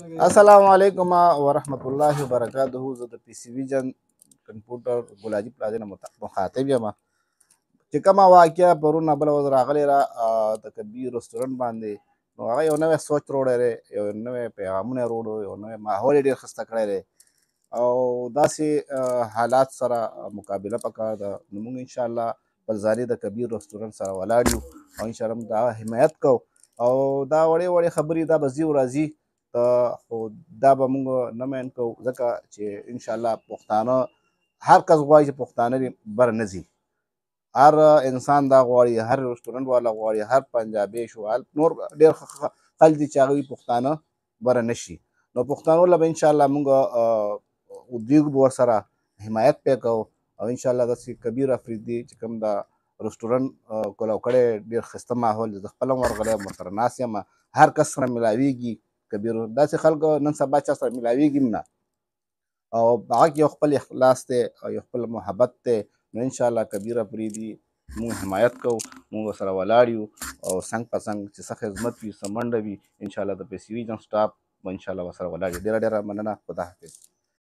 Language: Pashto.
السلام علیکم ورحمت الله وبرکاته زه د پی سی وی جن کمپیوټر ګلاجی پلازه نه مخاطب یم چې کومه واقعیا پرونه بل وز راغلی را د کبیر رستورانت باندې نو هغه یو نوې سوچ روړی دی یو نوې پیغامونه روړو یو نوې ماحول ډېر ښایسته کړی دی او داسې حالات سره مقابله پکار ده نو موږ انشاءالله بلزاري د کبیر رستورانت سره ولاړ یو او انشاءالله موږ دا حمایت کوو او دا وړې وړې خبرې دا به ځي ورځي ته خو دا به موږ نه مین کوو ځکه چې انشاءالله پښتانه هر کس غواړي چې پښتانه بر نه ځي هر انسان دا غواړي هر رسټورنټ والا غواړي هر پنجابي شو نور ډېر خلک دي چې هغوی پښتانه بره نه شي نو پښتانو له به انشاءالله موږ دوی به ورسره حمایت پې کوو او انشاءالله داسې کبیر افریدي چې کوم دا رسټورنټ کولاو کړی ډېر ښایسته ماحول د خپل هم ورغلی ورسره ناست یم هر کس سره ملاویږي کبیر داسې خلک نن سبا چا سره ملاویږي نه او هغه کې یو خپل اخلاص دی او یو خپل محبت دی نو انشاءالله کبیره پرېږدي موږ حمایت کوو موږ سره ولاړ یو او څنګ په څنګ چې څه خدمت وي څه منډه وي انشاءالله د پیسوي جنګ سټاپ به انشاءالله ورسره ولاړ یو ډېره ډېره مننه خدا حافظ